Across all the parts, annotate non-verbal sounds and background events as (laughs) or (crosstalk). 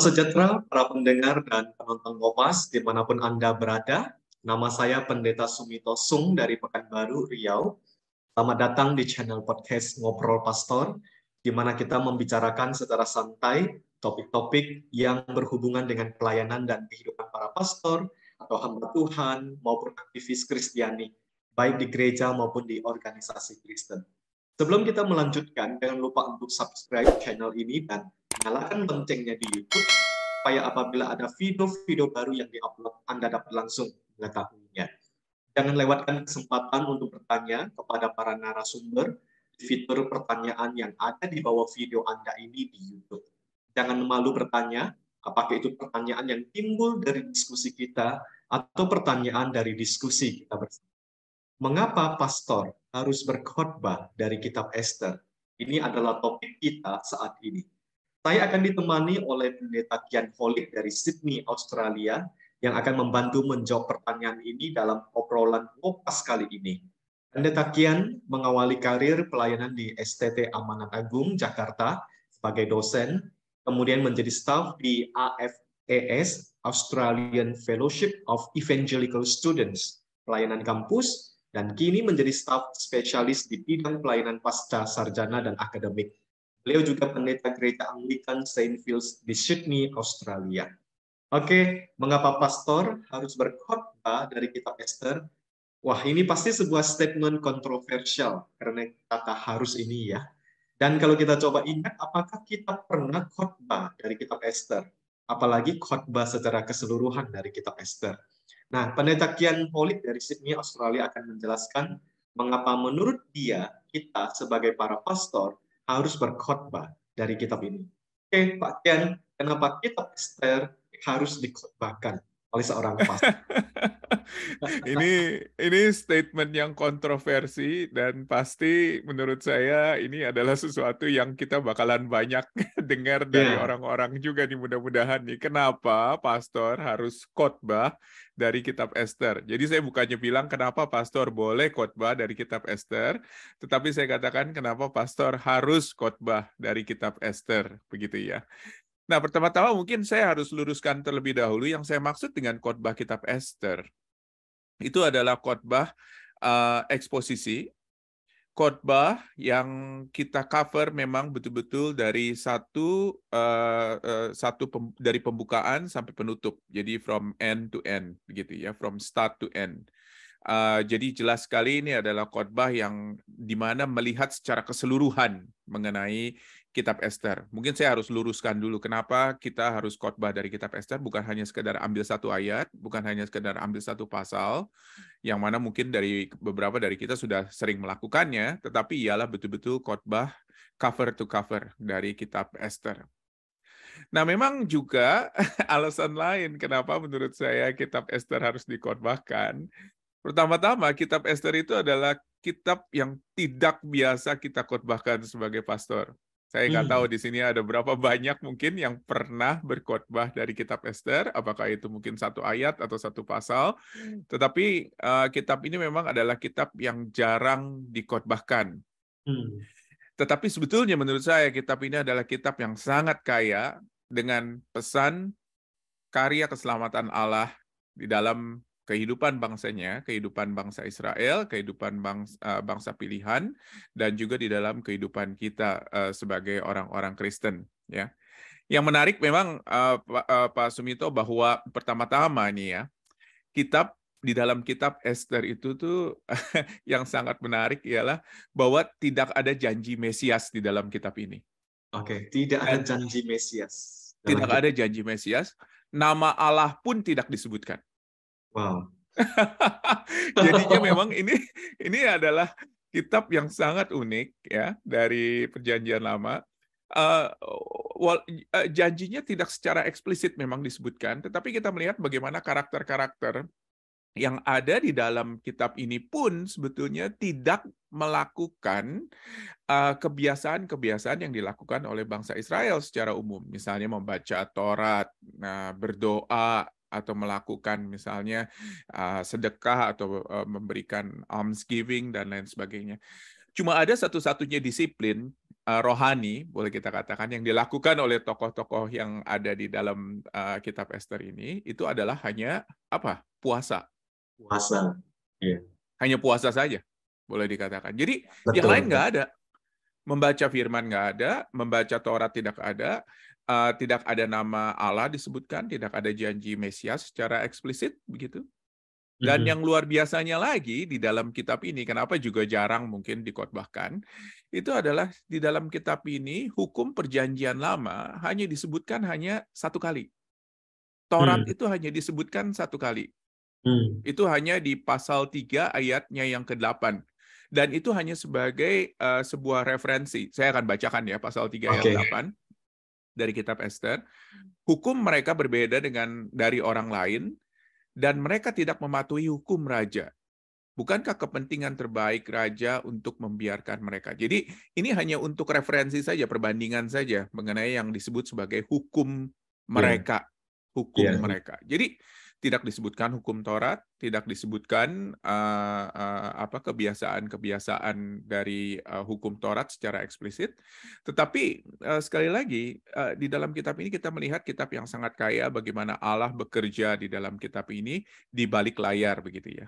sejahtera para pendengar dan penonton Kopas dimanapun Anda berada. Nama saya Pendeta Sumito Sung dari Pekanbaru, Riau. Selamat datang di channel podcast Ngobrol Pastor, di mana kita membicarakan secara santai topik-topik yang berhubungan dengan pelayanan dan kehidupan para pastor, atau hamba Tuhan, maupun aktivis Kristiani, baik di gereja maupun di organisasi Kristen. Sebelum kita melanjutkan, jangan lupa untuk subscribe channel ini dan Nyalakan loncengnya di YouTube supaya apabila ada video-video baru yang diupload Anda dapat langsung mengetahuinya. Jangan lewatkan kesempatan untuk bertanya kepada para narasumber di fitur pertanyaan yang ada di bawah video Anda ini di YouTube. Jangan malu bertanya, apakah itu pertanyaan yang timbul dari diskusi kita atau pertanyaan dari diskusi kita bersama. Mengapa pastor harus berkhotbah dari kitab Esther? Ini adalah topik kita saat ini. Saya akan ditemani oleh Pendeta Kian Holik dari Sydney, Australia, yang akan membantu menjawab pertanyaan ini dalam obrolan Kopas kali ini. Pendeta Kian mengawali karir pelayanan di STT Amanat Agung, Jakarta, sebagai dosen, kemudian menjadi staf di AFES, Australian Fellowship of Evangelical Students, pelayanan kampus, dan kini menjadi staf spesialis di bidang pelayanan pasca sarjana dan akademik. Beliau juga pendeta gereja Anglikan St. Phil's di Sydney, Australia. Oke, mengapa pastor harus berkhotbah dari kitab Esther? Wah, ini pasti sebuah statement kontroversial karena kata harus ini ya. Dan kalau kita coba ingat, apakah kita pernah khotbah dari kitab Esther? Apalagi khotbah secara keseluruhan dari kitab Esther. Nah, pendeta Kian Holik dari Sydney, Australia akan menjelaskan mengapa menurut dia kita sebagai para pastor harus berkhotbah dari kitab ini. Oke, Pak Ken, kenapa kitab Esther harus dikhotbahkan? oleh seorang pastor. (laughs) ini ini statement yang kontroversi dan pasti menurut saya ini adalah sesuatu yang kita bakalan banyak (laughs) dengar dari iya. orang-orang yeah. juga nih mudah-mudahan nih. Kenapa pastor harus khotbah dari kitab Esther? Jadi saya bukannya bilang kenapa pastor boleh khotbah dari kitab Esther, tetapi saya katakan kenapa pastor harus khotbah dari kitab Esther, begitu ya. Nah, pertama-tama mungkin saya harus luruskan terlebih dahulu yang saya maksud dengan khotbah kitab Esther. Itu adalah khotbah uh, eksposisi, khotbah yang kita cover memang betul-betul dari satu uh, uh, satu pem, dari pembukaan sampai penutup. Jadi from end to end begitu ya, from start to end. Uh, jadi jelas sekali ini adalah khotbah yang dimana melihat secara keseluruhan mengenai kitab Esther. Mungkin saya harus luruskan dulu kenapa kita harus khotbah dari kitab Esther bukan hanya sekedar ambil satu ayat, bukan hanya sekedar ambil satu pasal yang mana mungkin dari beberapa dari kita sudah sering melakukannya, tetapi ialah betul-betul khotbah cover to cover dari kitab Esther. Nah, memang juga (laughs) alasan lain kenapa menurut saya kitab Esther harus dikhotbahkan. Pertama-tama, kitab Esther itu adalah kitab yang tidak biasa kita khotbahkan sebagai pastor saya nggak hmm. tahu di sini ada berapa banyak mungkin yang pernah berkhotbah dari kitab Esther, apakah itu mungkin satu ayat atau satu pasal. Hmm. Tetapi uh, kitab ini memang adalah kitab yang jarang dikhotbahkan. Hmm. Tetapi sebetulnya menurut saya kitab ini adalah kitab yang sangat kaya dengan pesan karya keselamatan Allah di dalam kehidupan bangsanya, kehidupan bangsa Israel, kehidupan bangsa, uh, eh, bangsa pilihan, dan juga di dalam kehidupan kita uh, sebagai orang-orang Kristen. Ya, yang menarik memang uh, Pak, uh, Pak Sumito bahwa pertama-tama nih ya kitab di dalam kitab Esther itu tuh (laughs) yang sangat menarik ialah bahwa tidak ada janji Mesias di dalam kitab ini. Oke, okay, tidak ada janji Mesias. Tidak ada janji Mesias. Nama Allah pun tidak disebutkan. Wow. (laughs) Jadinya memang ini ini adalah kitab yang sangat unik ya dari perjanjian lama. Uh, eh, well, uh, eh, janjinya tidak secara eksplisit memang disebutkan, tetapi kita melihat bagaimana karakter-karakter yang ada di dalam kitab ini pun sebetulnya tidak melakukan eh, kebiasaan-kebiasaan uh, yang dilakukan oleh bangsa Israel secara umum, misalnya membaca Taurat, nah, berdoa, atau melakukan misalnya uh, sedekah atau uh, memberikan almsgiving dan lain sebagainya. Cuma ada satu-satunya disiplin uh, rohani, boleh kita katakan, yang dilakukan oleh tokoh-tokoh yang ada di dalam uh, kitab Esther ini, itu adalah hanya apa? Puasa. Puasa. Iya. Hanya puasa saja, boleh dikatakan. Jadi betul, yang lain nggak ada. Membaca firman nggak ada, membaca Taurat tidak ada, uh, tidak ada nama Allah disebutkan, tidak ada janji Mesias secara eksplisit begitu. Dan mhm. yang luar biasanya lagi di dalam kitab ini, kenapa juga jarang mungkin dikotbahkan, itu adalah di dalam kitab ini hukum perjanjian lama hanya disebutkan hanya satu kali. Torat mm. itu hanya disebutkan satu kali. Mm. Itu hanya di pasal 3 ayatnya yang ke-8. Dan itu hanya sebagai uh, sebuah referensi. Saya akan bacakan ya pasal 3 okay. ayat 8 dari kitab Esther, hmm. hukum mereka berbeda dengan dari orang lain dan mereka tidak mematuhi hukum raja. Bukankah kepentingan terbaik raja untuk membiarkan mereka? Jadi ini hanya untuk referensi saja, perbandingan saja mengenai yang disebut sebagai hukum iya. mereka, yeah. hukum yeah. mereka. Jadi tidak disebutkan hukum Taurat, tidak disebutkan uh, uh, apa kebiasaan-kebiasaan dari uh, hukum Taurat secara eksplisit. Tetapi uh, sekali lagi uh, di dalam kitab ini kita melihat kitab yang sangat kaya bagaimana Allah bekerja di dalam kitab ini di balik layar begitu ya.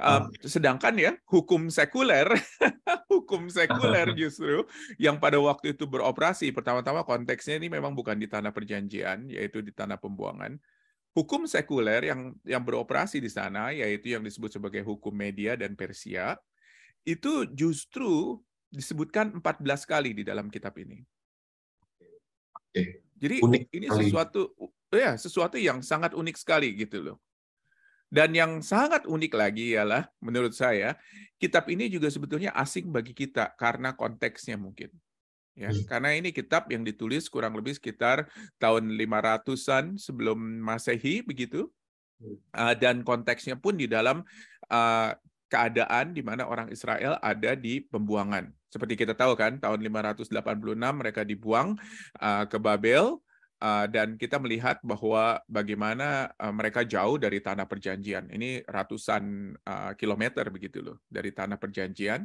Um, sedangkan ya hukum sekuler, (laughs) hukum sekuler (laughs) justru yang pada waktu itu beroperasi pertama-tama konteksnya ini memang bukan di tanah perjanjian, yaitu di tanah pembuangan, Hukum sekuler yang yang beroperasi di sana yaitu yang disebut sebagai hukum media dan Persia itu justru disebutkan 14 kali di dalam kitab ini. Oke. Jadi unik ini kali. sesuatu ya sesuatu yang sangat unik sekali gitu loh. Dan yang sangat unik lagi ialah menurut saya kitab ini juga sebetulnya asing bagi kita karena konteksnya mungkin ya hmm. karena ini kitab yang ditulis kurang lebih sekitar tahun 500-an sebelum Masehi begitu. Uh, dan konteksnya pun di dalam uh, keadaan di mana orang Israel ada di pembuangan. Seperti kita tahu kan, tahun 586 mereka dibuang uh, ke Babel Eh, dan kita melihat bahwa bagaimana eh, mereka jauh dari tanah perjanjian. Ini ratusan eh, kilometer begitu loh dari tanah perjanjian.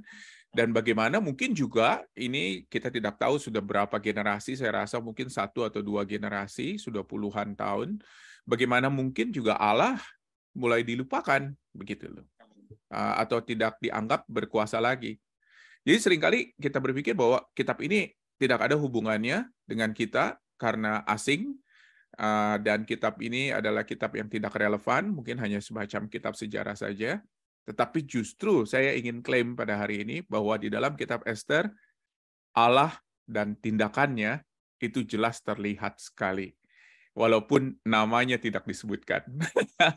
Dan bagaimana mungkin juga ini kita tidak tahu sudah berapa generasi, saya rasa mungkin satu atau dua generasi, sudah puluhan tahun. Bagaimana mungkin juga Allah mulai dilupakan begitu loh. atau tidak dianggap berkuasa lagi. Jadi seringkali kita berpikir bahwa kitab ini tidak ada hubungannya dengan kita, karena asing eh, dan kitab ini adalah kitab yang tidak relevan, mungkin hanya semacam kitab sejarah saja. Tetapi justru saya ingin klaim pada hari ini bahwa di dalam kitab Esther Allah dan tindakannya itu jelas terlihat sekali walaupun namanya tidak disebutkan.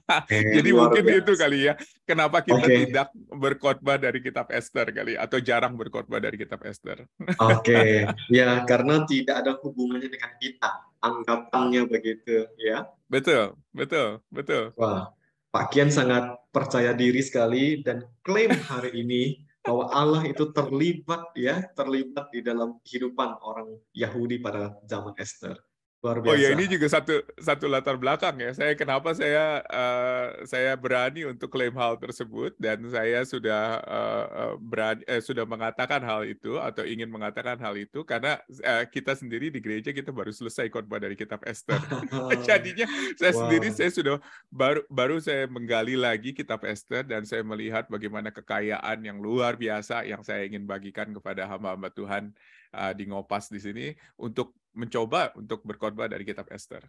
Okay, (laughs) Jadi mungkin biasa. itu kali ya, kenapa kita okay. tidak berkhotbah dari kitab Esther kali ya, atau jarang berkhotbah dari kitab Esther. (laughs) Oke, okay. ya karena tidak ada hubungannya dengan kita, anggapannya begitu ya. Betul, betul, betul. Wah, Pak Kian sangat percaya diri sekali dan klaim hari ini bahwa Allah itu terlibat ya, terlibat di dalam kehidupan orang Yahudi pada zaman Esther. Luar oh, iya, biasa. Oh ya ini juga satu satu latar belakang ya. Saya kenapa saya uh, saya berani untuk klaim hal tersebut dan saya sudah uh, berani eh, sudah mengatakan hal itu atau ingin mengatakan hal itu karena uh, kita sendiri di gereja kita baru selesai khotbah dari kitab Esther. (laughs) (laughs) Jadinya saya wow. sendiri saya sudah baru baru saya menggali lagi kitab Esther dan saya melihat bagaimana kekayaan yang luar biasa yang saya ingin bagikan kepada hamba-hamba Tuhan uh, eh, di Ngopas di sini untuk mencoba untuk berkorban dari kitab Esther.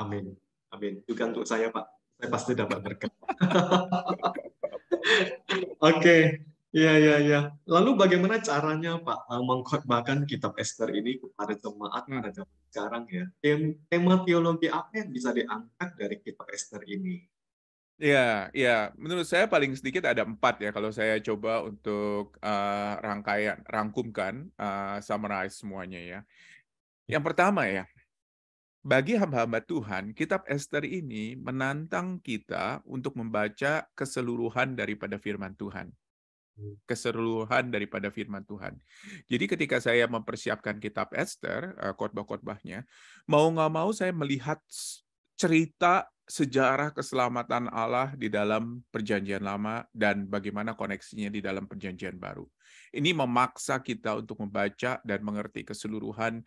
Amin. Amin. Juga untuk saya, Pak. Saya pasti dapat berkat. (laughs) Oke. Okay. ya ya. iya. Lalu bagaimana caranya Pak eh, mengkhotbahkan kitab Esther ini kepada jemaat hmm. pada zaman sekarang ya? Tema teologi apa yang bisa diangkat dari kitab Esther ini? Ya, ya. Menurut saya paling sedikit ada empat ya kalau saya coba untuk uh, rangkaian, rangkumkan, uh, summarize semuanya ya. Yang pertama ya, bagi hamba-hamba Tuhan, kitab Esther ini menantang kita untuk membaca keseluruhan daripada firman Tuhan. Hmm. Keseluruhan daripada firman Tuhan. Jadi ketika saya mempersiapkan kitab Esther, uh, khotbah-khotbahnya, mau nggak mau saya melihat cerita sejarah keselamatan Allah di dalam Perjanjian Lama dan bagaimana koneksinya di dalam Perjanjian Baru. Ini memaksa kita untuk membaca dan mengerti keseluruhan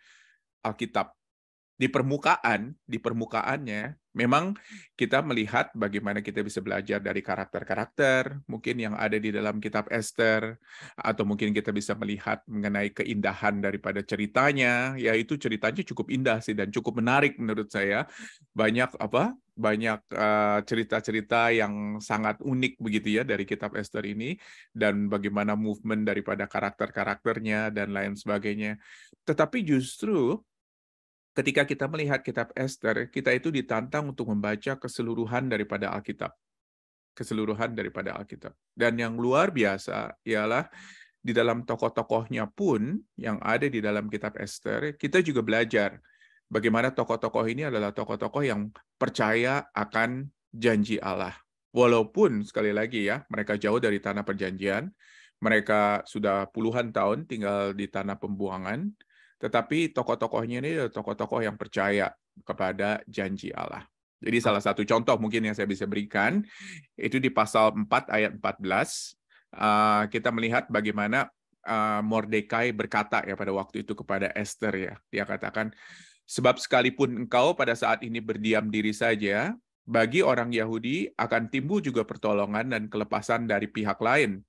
Alkitab. Di permukaan, di permukaannya, memang kita melihat bagaimana kita bisa belajar dari karakter-karakter, mungkin yang ada di dalam kitab Esther, atau mungkin kita bisa melihat mengenai keindahan daripada ceritanya, yaitu ceritanya cukup indah sih dan cukup menarik menurut saya. Banyak apa banyak eh, cerita-cerita uh, yang sangat unik begitu ya dari kitab Esther ini dan bagaimana movement daripada karakter-karakternya dan lain sebagainya. Tetapi justru ketika kita melihat kitab Esther, kita itu ditantang untuk membaca keseluruhan daripada Alkitab. Keseluruhan daripada Alkitab. Dan yang luar biasa ialah di dalam tokoh-tokohnya pun yang ada di dalam kitab Esther, kita juga belajar bagaimana tokoh-tokoh ini adalah tokoh-tokoh yang percaya akan janji Allah. Walaupun sekali lagi ya, mereka jauh dari tanah perjanjian, mereka sudah puluhan tahun tinggal di tanah pembuangan, tetapi tokoh-tokohnya ini adalah tokoh-tokoh yang percaya kepada janji Allah. Jadi salah satu contoh mungkin yang saya bisa berikan itu di pasal 4 ayat 14 ah, kita melihat bagaimana ah, Mordekai berkata ya pada waktu itu kepada Esther ya. Dia katakan Sebab sekalipun engkau pada saat ini berdiam diri saja, bagi orang Yahudi akan timbul juga pertolongan dan kelepasan dari pihak lain.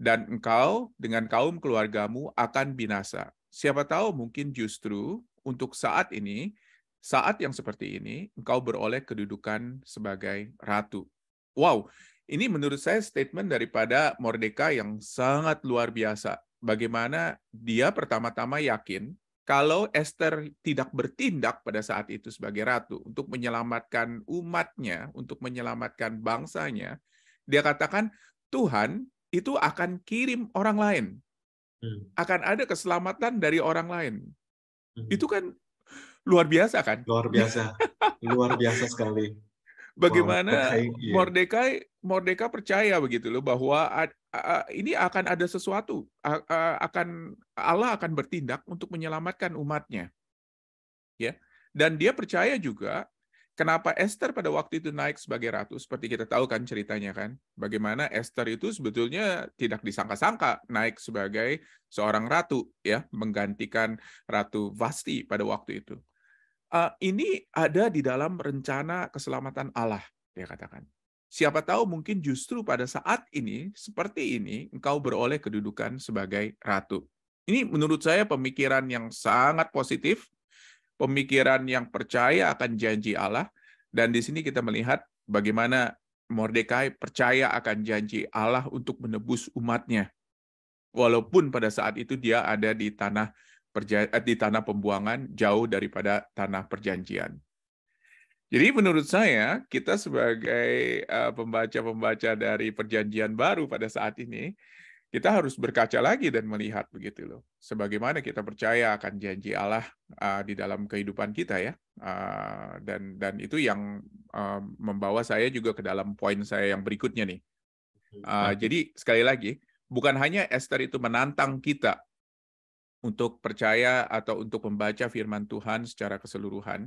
Dan engkau dengan kaum keluargamu akan binasa. Siapa tahu mungkin justru untuk saat ini, saat yang seperti ini, engkau beroleh kedudukan sebagai ratu. Wow, ini menurut saya statement daripada Mordeka yang sangat luar biasa. Bagaimana dia pertama-tama yakin kalau Esther tidak bertindak pada saat itu sebagai ratu untuk menyelamatkan umatnya, untuk menyelamatkan bangsanya, dia katakan Tuhan itu akan kirim orang lain. Hmm. Akan ada keselamatan dari orang lain. Hmm. Itu kan luar biasa kan? Luar biasa. luar biasa sekali. Bagaimana iya. Mordekai, Mordekai percaya begitu loh bahwa ini akan ada sesuatu, akan Allah akan bertindak untuk menyelamatkan umatnya, ya. Dan dia percaya juga kenapa Esther pada waktu itu naik sebagai ratu, seperti kita tahu kan ceritanya kan, bagaimana Esther itu sebetulnya tidak disangka-sangka naik sebagai seorang ratu, ya, menggantikan ratu Vasti pada waktu itu. ini ada di dalam rencana keselamatan Allah, dia katakan. Siapa tahu mungkin justru pada saat ini, seperti ini, engkau beroleh kedudukan sebagai ratu. Ini menurut saya pemikiran yang sangat positif, pemikiran yang percaya akan janji Allah, dan di sini kita melihat bagaimana Mordekai percaya akan janji Allah untuk menebus umatnya. Walaupun pada saat itu dia ada di tanah eh, di tanah pembuangan jauh daripada tanah perjanjian. Jadi menurut saya kita sebagai pembaca-pembaca dari perjanjian baru pada saat ini kita harus berkaca lagi dan melihat begitu loh. Sebagaimana kita percaya akan janji Allah uh, di dalam kehidupan kita ya. Uh, dan dan itu yang uh, membawa saya juga ke dalam poin saya yang berikutnya nih. Uh, jadi sekali lagi bukan hanya Esther itu menantang kita untuk percaya atau untuk membaca firman Tuhan secara keseluruhan,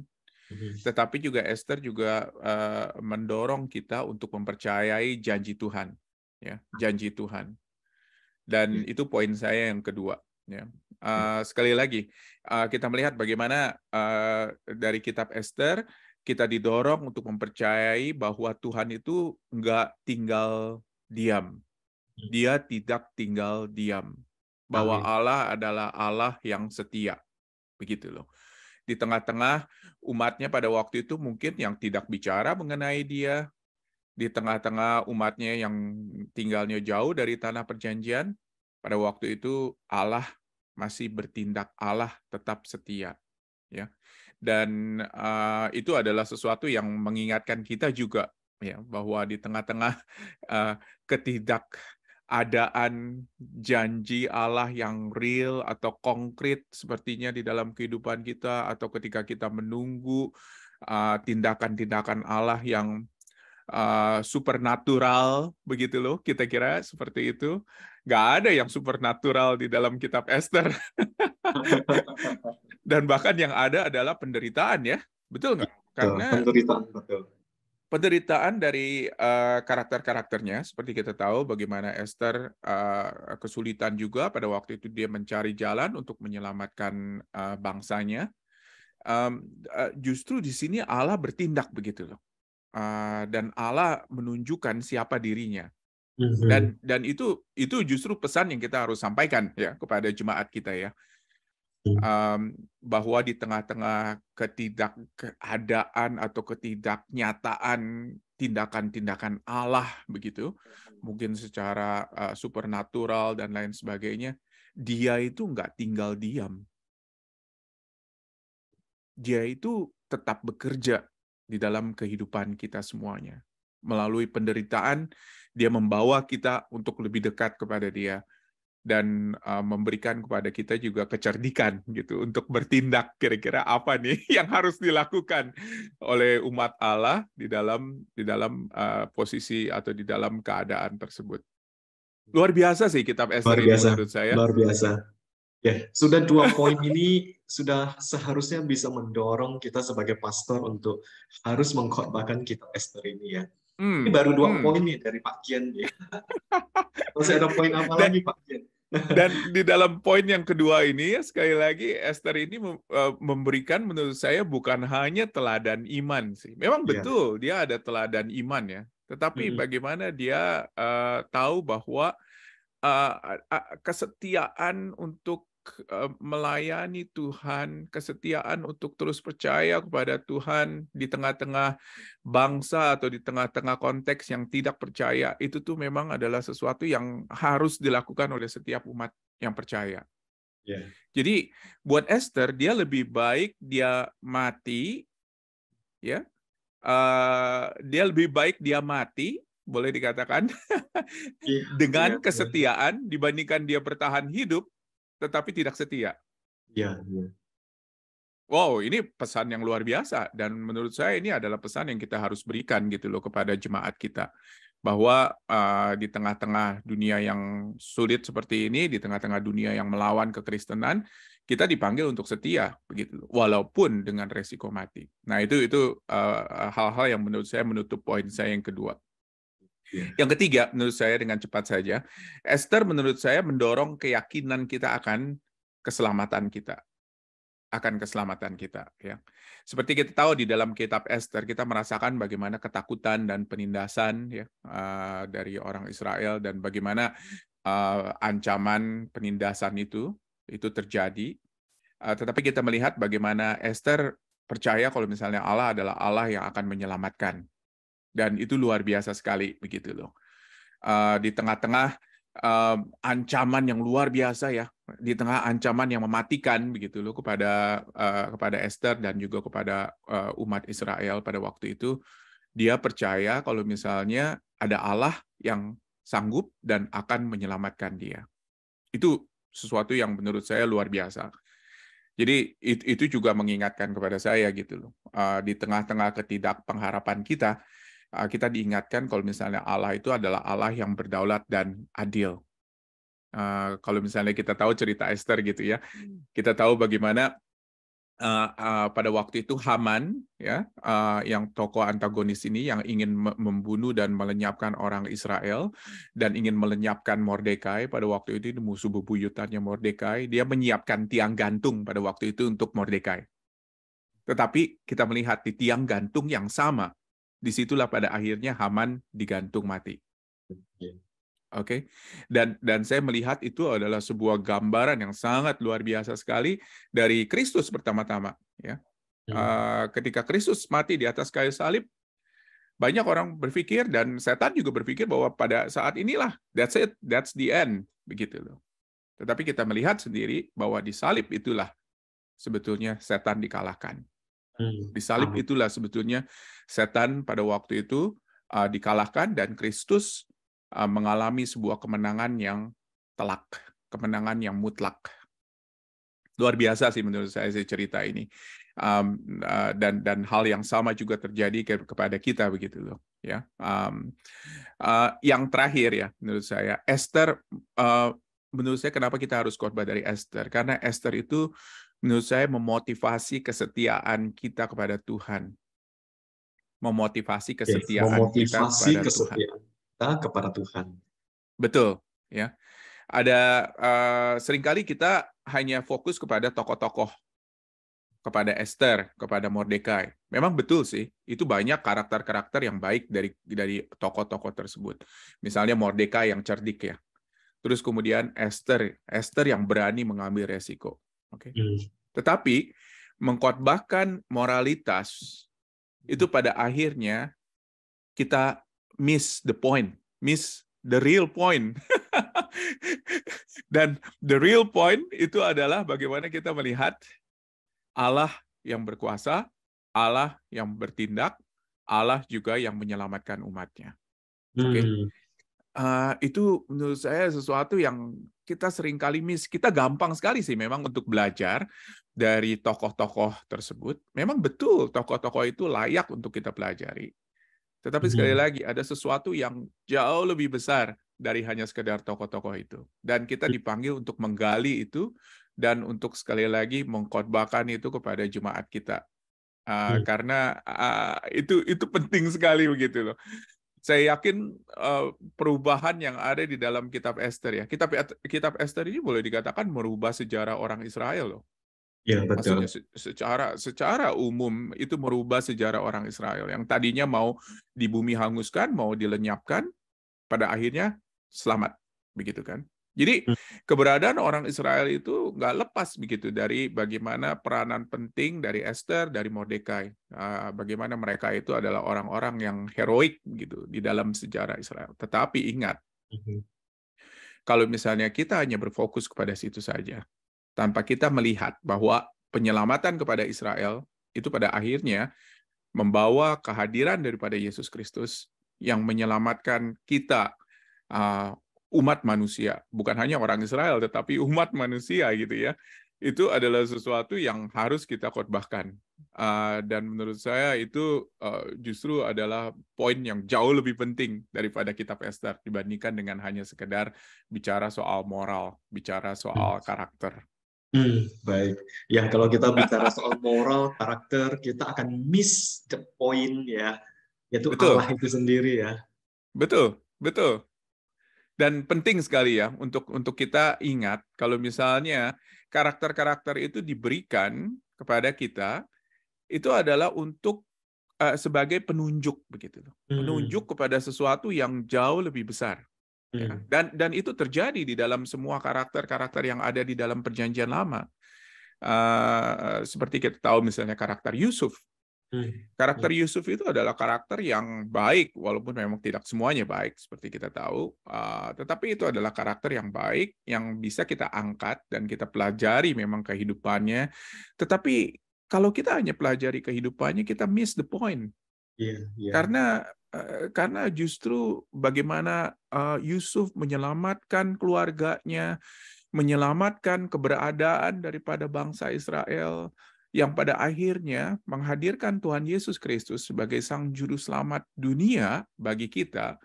Hmm. Tetapi juga Esther juga uh, mendorong kita untuk mempercayai janji Tuhan, ya, janji Tuhan. Dan hmm. itu poin saya yang kedua. Ya. Uh, sekali lagi uh, kita melihat bagaimana uh, dari Kitab Esther kita didorong untuk mempercayai bahwa Tuhan itu nggak tinggal diam, Dia tidak tinggal diam, bahwa Amin. Allah adalah Allah yang setia, begitu loh di tengah-tengah umatnya pada waktu itu mungkin yang tidak bicara mengenai dia, di tengah-tengah umatnya yang tinggalnya jauh dari tanah perjanjian, pada waktu itu Allah masih bertindak, Allah tetap setia, ya. Dan uh, itu adalah sesuatu yang mengingatkan kita juga ya bahwa di tengah-tengah uh, ketidak adaan janji Allah yang real atau konkret sepertinya di dalam kehidupan kita atau ketika kita menunggu uh, tindakan-tindakan uh, Allah yang uh, supernatural begitu loh kita kira seperti itu nggak ada yang supernatural di dalam kitab Esther (laughs) dan bahkan yang ada adalah penderitaan ya betul nggak karena penderitaan betul penderitaan dari uh, karakter-karakternya seperti kita tahu bagaimana Esther uh, kesulitan juga pada waktu itu dia mencari jalan untuk menyelamatkan uh, bangsanya um, uh, justru di sini Allah bertindak begitu loh uh, dan Allah menunjukkan siapa dirinya mhm. dan dan itu itu justru pesan yang kita harus sampaikan ya kepada jemaat kita ya um, bahwa di tengah-tengah ketidakadaan atau ketidaknyataan tindakan-tindakan Allah begitu, hmm. mungkin secara uh, supernatural dan lain sebagainya, dia itu nggak tinggal diam. Dia itu tetap bekerja di dalam kehidupan kita semuanya. Melalui penderitaan, dia membawa kita untuk lebih dekat kepada dia dan uh, memberikan kepada kita juga kecerdikan gitu untuk bertindak kira-kira apa nih (laughs) yang harus dilakukan oleh umat Allah di dalam di dalam uh, posisi atau di dalam keadaan tersebut. Luar biasa sih kitab Esther ini menurut saya. Luar biasa. Ya, sudah dua poin ini sudah seharusnya bisa mendorong kita sebagai pastor untuk harus mengkhotbahkan kitab Esther ini ya. Hmm. Ini baru dua hmm. poin nih dari Pak Kian. Ya. (laughs) Masih ada poin apa dan, lagi Pak Kian? (laughs) dan di dalam poin yang kedua ini sekali lagi Esther ini eh, memberikan menurut saya bukan hanya teladan iman sih. Memang iya. betul yeah. dia ada teladan iman ya. Tetapi hmm. bagaimana dia uh, tahu bahwa uh, uh, kesetiaan untuk Eh, melayani Tuhan, kesetiaan untuk terus percaya kepada Tuhan di tengah-tengah bangsa atau di tengah-tengah konteks yang tidak percaya, itu tuh memang adalah sesuatu yang harus dilakukan oleh setiap umat yang percaya. Yeah. Jadi buat Esther dia lebih baik dia mati, ya, uh, dia lebih baik dia mati boleh dikatakan iya, (laughs) dengan iya, kesetiaan dibandingkan dia bertahan hidup tetapi tidak setia. Iya. Ya. Wow, ini pesan yang luar biasa dan menurut saya ini adalah pesan yang kita harus berikan gitu loh kepada jemaat kita bahwa uh, di tengah-tengah dunia yang sulit seperti ini, di tengah-tengah dunia yang melawan kekristenan, kita dipanggil untuk setia begitu, walaupun dengan resiko mati. Nah itu itu eh, hal-hal uh, hal -hal yang menurut saya menutup poin saya yang kedua. Iya. Yang ketiga, menurut saya dengan cepat saja, Esther menurut saya mendorong keyakinan kita akan keselamatan kita akan keselamatan kita ya. Seperti kita tahu di dalam kitab Esther kita merasakan bagaimana ketakutan dan penindasan ya uh, dari orang Israel dan bagaimana uh, ancaman penindasan itu itu terjadi. Uh, tetapi kita melihat bagaimana Esther percaya kalau misalnya Allah adalah Allah yang akan menyelamatkan dan itu luar biasa sekali begitu loh. Eh, di tengah-tengah eh, ancaman yang luar biasa ya, di tengah ancaman yang mematikan begitu loh kepada eh, kepada Esther dan juga kepada umat Israel pada waktu itu, dia percaya kalau misalnya ada Allah yang sanggup dan akan menyelamatkan dia. Itu sesuatu yang menurut saya luar biasa. Jadi itu juga mengingatkan kepada saya gitu loh. di tengah-tengah ketidakpengharapan kita, Ah, kita diingatkan kalau misalnya Allah itu adalah Allah yang berdaulat dan adil. Uh, kalau misalnya kita tahu cerita Esther gitu ya, hmm. kita tahu bagaimana uh, uh, pada waktu itu Haman ya uh, yang tokoh antagonis ini yang ingin membunuh dan melenyapkan orang Israel dan ingin melenyapkan Mordekai pada waktu itu musuh bebuyutannya Mordekai, dia menyiapkan tiang gantung pada waktu itu untuk Mordekai. Tetapi kita melihat di tiang gantung yang sama disitulah pada akhirnya Haman digantung mati. Oke, okay? dan dan saya melihat itu adalah sebuah gambaran yang sangat luar biasa sekali dari Kristus pertama-tama. Ya, uh, ketika Kristus mati di atas kayu salib, banyak orang berpikir dan setan juga berpikir bahwa pada saat inilah that's it, that's the end, begitu loh. Tetapi kita melihat sendiri bahwa di salib itulah sebetulnya setan dikalahkan. Di hmm, Disalib itulah sebetulnya setan pada waktu itu uh, dikalahkan dan Kristus uh, mengalami sebuah kemenangan yang telak, kemenangan yang mutlak. Luar biasa sih menurut saya sih cerita ini. Um, uh, dan dan hal yang sama juga terjadi ke, kepada kita begitu loh ya um, uh, yang terakhir ya menurut saya Esther uh, menurut saya kenapa kita harus khotbah dari Esther karena Esther itu menurut saya memotivasi kesetiaan kita kepada Tuhan. Memotivasi kesetiaan okay. memotivasi kita kepada kesetiaan Tuhan. Kita kepada Tuhan. Betul, ya. Ada uh, seringkali kita hanya fokus kepada tokoh-tokoh kepada Esther, kepada Mordecai. Memang betul sih, itu banyak karakter-karakter yang baik dari dari tokoh-tokoh tersebut. Misalnya Mordecai yang cerdik ya. Terus kemudian Esther, Esther yang berani mengambil resiko. Oke. Okay? Hmm. Tetapi mengkotbahkan moralitas itu pada akhirnya kita miss the point, miss the real point. (laughs) Dan the real point itu adalah bagaimana kita melihat Allah yang berkuasa, Allah yang bertindak, Allah juga yang menyelamatkan umatnya. Okay? Hmm. Uh, itu menurut saya sesuatu yang kita seringkali miss. Kita gampang sekali sih memang untuk belajar dari tokoh-tokoh tersebut. Memang betul tokoh-tokoh itu layak untuk kita pelajari. Tetapi sekali hmm. lagi ada sesuatu yang jauh lebih besar dari hanya sekedar tokoh-tokoh itu. Dan kita dipanggil untuk menggali itu dan untuk sekali lagi mengkhotbahkan itu kepada jemaat kita. Uh, hmm. Karena uh, itu itu penting sekali begitu loh saya yakin uh, perubahan yang ada di dalam kitab Esther ya. Kitab kitab Esther ini boleh dikatakan merubah sejarah orang Israel loh. Iya betul. Maksudnya secara secara umum itu merubah sejarah orang Israel yang tadinya mau di bumi hanguskan, mau dilenyapkan, pada akhirnya selamat, begitu kan? Jadi hmm. keberadaan orang Israel itu nggak lepas begitu dari bagaimana peranan penting dari Esther, dari Mordekai, ah, bagaimana mereka itu adalah orang-orang yang heroik gitu di dalam sejarah Israel. Tetapi ingat, hmm. kalau misalnya kita hanya berfokus kepada situ saja, tanpa kita melihat bahwa penyelamatan kepada Israel itu pada akhirnya membawa kehadiran daripada Yesus Kristus yang menyelamatkan kita ah, umat manusia, bukan hanya orang Israel tetapi umat manusia gitu ya. Itu adalah sesuatu yang harus kita khotbahkan. Ah, dan menurut saya itu eh, justru adalah poin yang jauh lebih penting daripada kitab Esther dibandingkan dengan hanya sekedar bicara soal moral, bicara soal hmm. karakter. Hmm, baik. Ya, kalau kita bicara soal moral, karakter, kita akan miss the point ya. Yaitu betul. Allah itu sendiri ya. Betul, betul. Dan penting sekali ya untuk untuk kita ingat kalau misalnya karakter-karakter itu diberikan kepada kita itu adalah untuk uh, sebagai penunjuk begitu loh. Hmm. Penunjuk hmm. kepada sesuatu yang jauh lebih besar. Ya kan? Hmm. Ya. Dan dan itu terjadi di dalam semua karakter-karakter yang ada di dalam perjanjian lama. Uh, seperti kita tahu misalnya karakter Yusuf Hmm. Karakter iya. Yusuf itu adalah karakter yang baik, walaupun memang tidak semuanya baik seperti kita tahu. Uh, tetapi itu adalah karakter yang baik yang bisa kita angkat dan kita pelajari memang kehidupannya. Tetapi kalau kita hanya pelajari kehidupannya, kita miss the point. Yeah, yeah. Karena uh, karena justru bagaimana uh, Yusuf menyelamatkan keluarganya, menyelamatkan keberadaan daripada bangsa Israel, yang pada akhirnya menghadirkan Tuhan Yesus Kristus sebagai Sang Juru Selamat dunia bagi kita,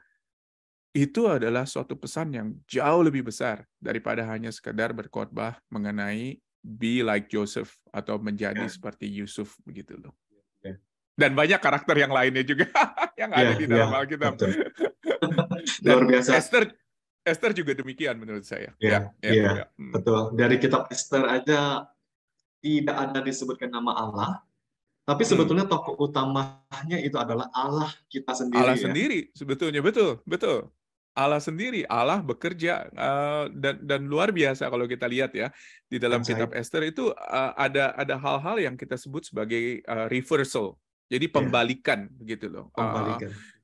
itu adalah suatu pesan yang jauh lebih besar daripada hanya sekedar berkhotbah mengenai be like Joseph atau menjadi yeah. seperti Yusuf begitu loh. Ya. Dan banyak karakter yang lainnya juga (laughs) yang yeah, ada ya, di dalam yeah, Alkitab. (laughs) Luar biasa. Esther Esther juga demikian menurut saya. Iya, yeah, yeah, yeah. Ya. Hmm. betul. Dari kitab Esther aja tidak ada disebutkan nama Allah, tapi hmm. sebetulnya tokoh utamanya itu adalah Allah kita sendiri. Allah ya. sendiri, sebetulnya betul, betul. Allah sendiri, Allah bekerja uh, dan dan luar biasa kalau kita lihat ya di dalam Ajaib. kitab Esther itu uh, ada ada hal-hal yang kita sebut sebagai uh, reversal, jadi iya. pembalikan yeah. gitu loh. Pembalikan. Uh,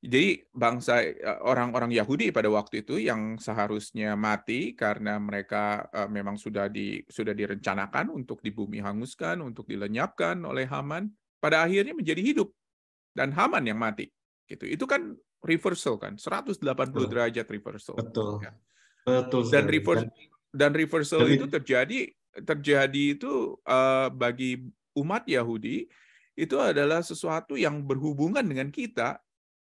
jadi bangsa e, orang-orang Yahudi pada waktu itu yang seharusnya mati karena mereka e, memang sudah di sudah direncanakan untuk di bumi hanguskan, untuk dilenyapkan oleh Haman, pada akhirnya menjadi hidup dan Haman yang mati. Gitu. Itu kan reversal kan, 180 Betul. derajat reversal. Betul. Ya. Betul. Dan reversal dan reversal Jadi, itu terjadi terjadi itu uh, bagi umat Yahudi itu adalah sesuatu yang berhubungan dengan kita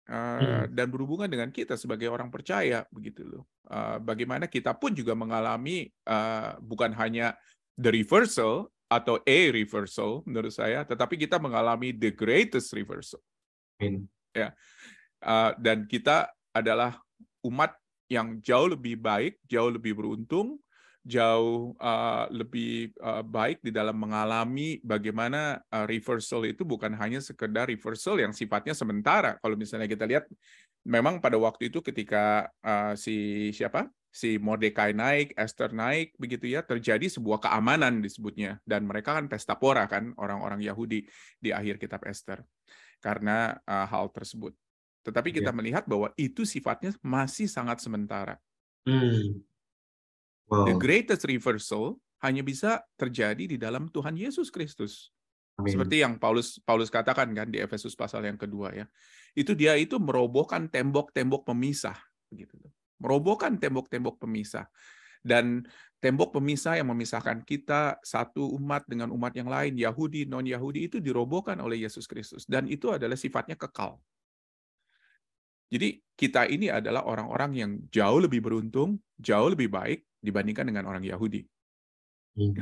Uh, hmm. dan berhubungan dengan kita sebagai orang percaya begitu loh. Uh, bagaimana kita pun juga mengalami uh, bukan hanya the reversal atau a reversal menurut saya, tetapi kita mengalami the greatest reversal. Hmm. Ya. Uh, dan kita adalah umat yang jauh lebih baik, jauh lebih beruntung jauh uh, lebih uh, baik di dalam mengalami bagaimana uh, reversal itu bukan hanya sekedar reversal yang sifatnya sementara. Kalau misalnya kita lihat, memang pada waktu itu ketika uh, si siapa si Mordecai naik, Esther naik, begitu ya, terjadi sebuah keamanan disebutnya. Dan mereka kan pesta pora kan, orang-orang Yahudi di akhir kitab Esther. Karena uh, hal tersebut. Tetapi kita ya. melihat bahwa itu sifatnya masih sangat sementara. Hmm. Wow. The greatest reversal hanya bisa terjadi di dalam Tuhan Yesus Kristus. Seperti yang Paulus Paulus katakan kan di Efesus pasal yang kedua ya. Itu dia itu merobohkan tembok-tembok pemisah begitu. Merobohkan tembok-tembok pemisah. Dan tembok pemisah yang memisahkan kita satu umat dengan umat yang lain, Yahudi, non-Yahudi itu dirobohkan oleh Yesus Kristus dan itu adalah sifatnya kekal. Jadi kita ini adalah orang-orang yang jauh lebih beruntung, jauh lebih baik dibandingkan dengan orang Yahudi. Hmm.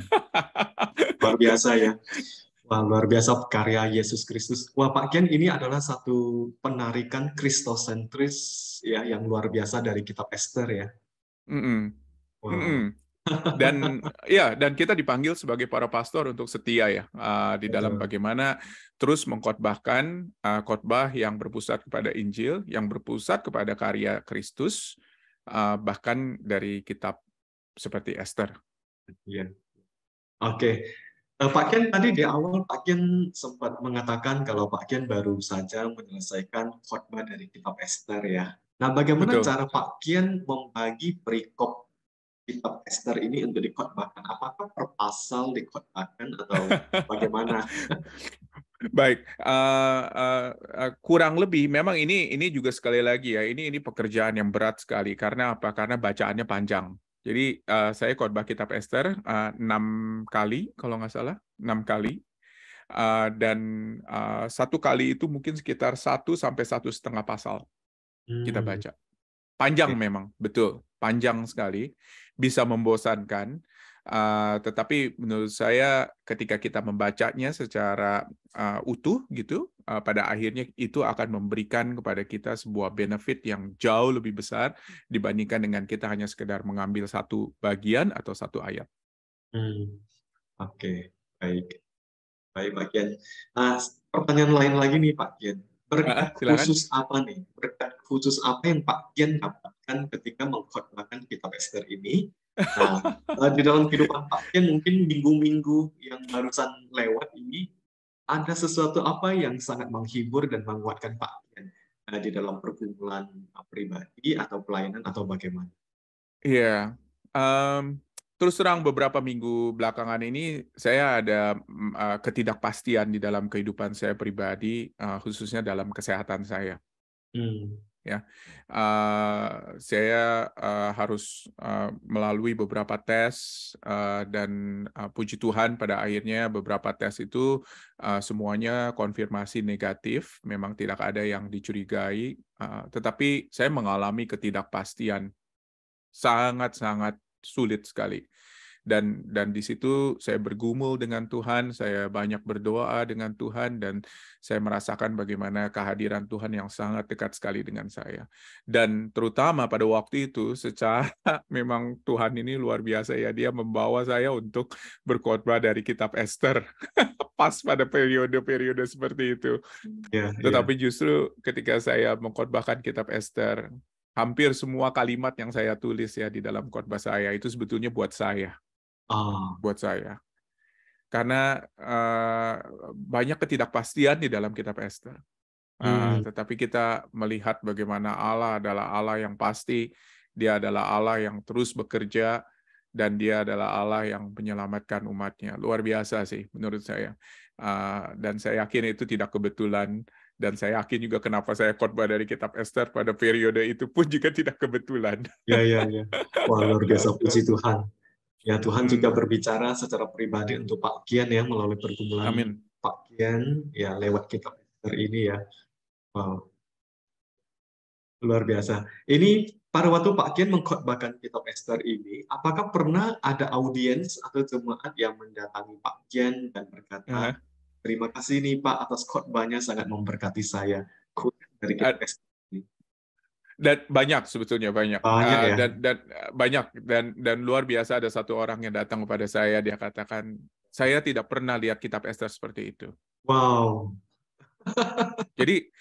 (laughs) luar biasa ya. Wah, luar biasa karya Yesus Kristus. Wah, Pak Ken, ini adalah satu penarikan kristosentris ya yang luar biasa dari kitab Esther ya. Mm -mm. Wow. Mm -mm. Dan (laughs) ya, dan kita dipanggil sebagai para pastor untuk setia ya uh, di dalam bagaimana terus mengkhotbahkan uh, khotbah yang berpusat kepada Injil, yang berpusat kepada karya Kristus, uh, bahkan dari kitab seperti Esther. Ya. Oke. Okay. Eh, Pak Ken tadi di awal Pak Ken sempat mengatakan kalau Pak Ken baru saja menyelesaikan khotbah dari kitab Esther ya. Nah, bagaimana Betul. cara Pak Ken membagi perikop kitab Esther ini untuk dikhotbahkan? Apakah per pasal dikhotbahkan atau (laughs) bagaimana? Baik, uh, uh, uh, kurang lebih memang ini ini juga sekali lagi ya ini ini pekerjaan yang berat sekali karena apa? Karena bacaannya panjang. Jadi uh, saya khotbah kitab Esther eh, enam kali kalau nggak salah, enam kali. Uh, dan uh, satu kali itu mungkin sekitar satu sampai satu setengah pasal hmm. kita baca. Panjang okay. memang, betul, panjang sekali, bisa membosankan. Uh, tetapi menurut saya ketika kita membacanya secara uh, utuh gitu, uh, pada akhirnya itu akan memberikan kepada kita sebuah benefit yang jauh lebih besar dibandingkan dengan kita hanya sekedar mengambil satu bagian atau satu ayat. Hmm. Oke, okay. baik, baik Pak Kian. Nah, pertanyaan lain lagi nih Pak Kian. Berkat uh, khusus apa nih? Berkat khusus apa yang Pak Kian dapatkan ketika mengkhotbahkan kitab Esther ini? Nah, di dalam kehidupan Pak mungkin minggu-minggu yang barusan lewat ini ada sesuatu apa yang sangat menghibur dan menguatkan Pak Ken nah, di dalam pergumulan uh, pribadi atau pelayanan atau bagaimana? Iya, yeah. um, mmm, terus terang beberapa minggu belakangan ini saya ada mm, uh, ketidakpastian di dalam kehidupan saya pribadi, uh, khususnya dalam kesehatan saya. Hmm ya uh, saya uh, harus uh, melalui beberapa tes uh, dan uh, puji Tuhan pada akhirnya beberapa tes itu uh, semuanya konfirmasi negatif memang tidak ada yang dicurigai uh, tetapi saya mengalami ketidakpastian sangat-sangat sulit sekali dan dan di situ saya bergumul dengan Tuhan, saya banyak berdoa dengan Tuhan dan saya merasakan bagaimana kehadiran Tuhan yang sangat dekat sekali dengan saya. Dan terutama pada waktu itu secara (laughs) memang Tuhan ini luar biasa ya, dia membawa saya untuk berkhotbah dari kitab Esther (laughs) pas pada periode-periode seperti itu. Yeah, ya. Tetapi justru ketika saya mengkhotbahkan kitab Esther hampir semua kalimat yang saya tulis ya di dalam khotbah saya itu sebetulnya buat saya. Oh. buat saya. Karena uh, banyak ketidakpastian di dalam kitab Esther. Uh, hmm. Tetapi kita melihat bagaimana Allah adalah Allah yang pasti, Dia adalah Allah yang terus bekerja, dan Dia adalah Allah yang menyelamatkan umatnya. Luar biasa sih menurut saya. Uh, dan saya yakin itu tidak kebetulan. Dan saya yakin juga kenapa saya khotbah dari Kitab Esther pada periode itu pun juga tidak kebetulan. Ya, ya, ya. Wah, luar biasa (laughs) puji Tuhan. Ya Tuhan juga berbicara secara pribadi untuk Pak Kian ya melalui pergumulan Amin. Pak Kian ya lewat kitab ini ya. Wow. Luar biasa. Ini pada waktu Pak Kian mengkhotbahkan kitab Esther ini, apakah pernah ada audiens atau jemaat yang mendatangi Pak Kian dan berkata, uh -huh. terima kasih nih Pak atas khotbahnya sangat memberkati saya. dari kitab Esther dan banyak sebetulnya banyak, banyak uh, ya? dan dan eh, banyak dan dan luar biasa ada satu orang yang datang kepada saya dia katakan saya tidak pernah lihat kitab Esther seperti itu. Wow. (laughs) Jadi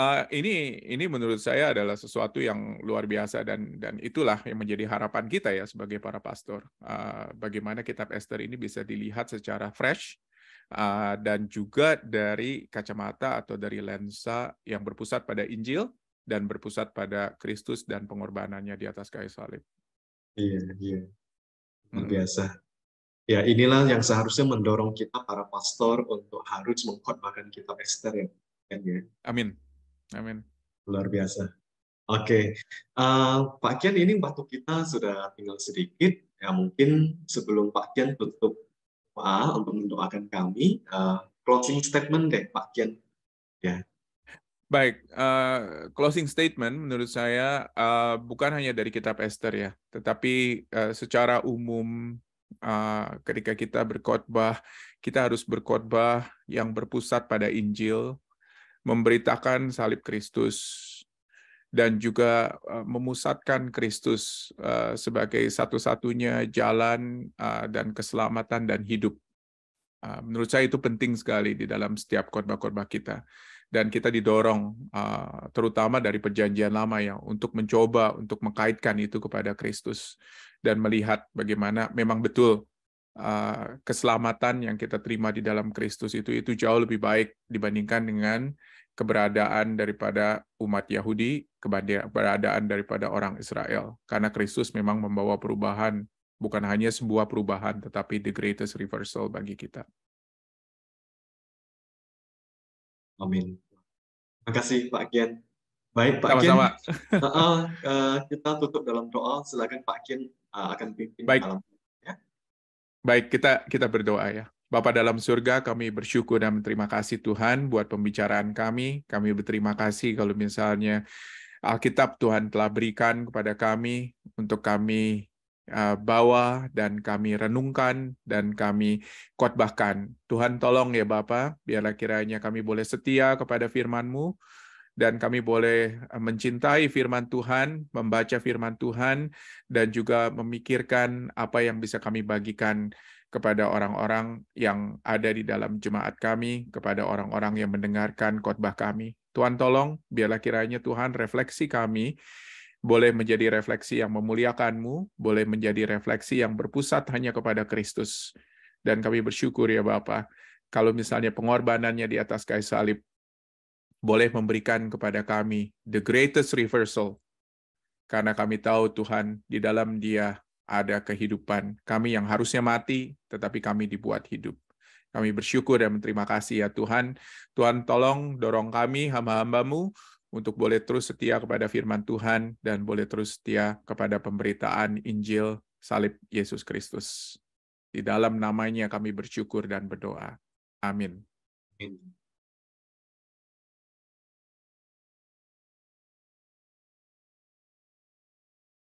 uh, ini ini menurut saya adalah sesuatu yang luar biasa dan dan itulah yang menjadi harapan kita ya sebagai para pastor. Uh, bagaimana kitab Esther ini bisa dilihat secara fresh uh, dan juga dari kacamata atau dari lensa yang berpusat pada Injil dan berpusat pada Kristus dan pengorbanannya di atas kayu salib. Iya, iya. Luar hmm. biasa. Ya, inilah yang seharusnya mendorong kita para pastor untuk harus mengkhotbahkan kitab Esther ya. Kan, ya? Amin. Amin. Luar biasa. Oke, okay. uh, eh, Pak Kian ini waktu kita sudah tinggal sedikit. Ya mungkin sebelum Pak Kian tutup doa untuk mendoakan kami, uh, closing statement deh Pak Kian. Ya, Baik, uh, closing statement menurut saya uh, bukan hanya dari kitab Esther ya, tetapi uh, secara umum uh, ketika kita berkhotbah, kita harus berkhotbah yang berpusat pada Injil, memberitakan salib Kristus dan juga memusatkan Kristus uh, sebagai satu-satunya jalan uh, dan keselamatan dan hidup. Uh, menurut saya itu penting sekali di dalam setiap khotbah-khotbah kita dan kita didorong uh, terutama dari perjanjian lama ya untuk mencoba untuk mengkaitkan itu kepada Kristus dan melihat bagaimana memang betul uh, keselamatan yang kita terima di dalam Kristus itu itu jauh lebih baik dibandingkan dengan keberadaan daripada umat Yahudi, keberadaan daripada orang Israel. Karena Kristus memang membawa perubahan, bukan hanya sebuah perubahan, tetapi the greatest reversal bagi kita. Amin. Terima kasih Pak Kian. Baik Pak Sama-sama. Kien. Uh, uh, kita tutup dalam doa. Silakan Pak Kian uh, akan pimpin Baik. dalam ya. Baik, kita kita berdoa ya. Bapak dalam surga, kami bersyukur dan terima kasih Tuhan buat pembicaraan kami. Kami berterima kasih kalau misalnya Alkitab Tuhan telah berikan kepada kami untuk kami Eh, bawa dan kami renungkan dan kami khotbahkan. Tuhan tolong ya Bapak biarlah kiranya kami boleh setia kepada firman-Mu dan kami boleh eh, mencintai firman Tuhan, membaca firman Tuhan dan juga memikirkan apa yang bisa kami bagikan kepada orang-orang yang ada di dalam jemaat kami, kepada orang-orang yang mendengarkan khotbah kami. Tuhan tolong, biarlah kiranya Tuhan refleksi kami boleh menjadi refleksi yang memuliakanmu, boleh menjadi refleksi yang berpusat hanya kepada Kristus. Dan kami bersyukur ya Bapak, kalau misalnya pengorbanannya di atas kayu salib, boleh memberikan kepada kami the greatest reversal. Karena kami tahu Tuhan, di dalam dia ada kehidupan. Kami yang harusnya mati, tetapi kami dibuat hidup. Kami bersyukur dan berterima kasih ya Tuhan. Tuhan tolong dorong kami, hamba-hambamu, untuk boleh terus setia kepada firman Tuhan dan boleh terus setia kepada pemberitaan Injil salib Yesus Kristus. Di dalam namanya kami bersyukur dan berdoa. Amin. Amin.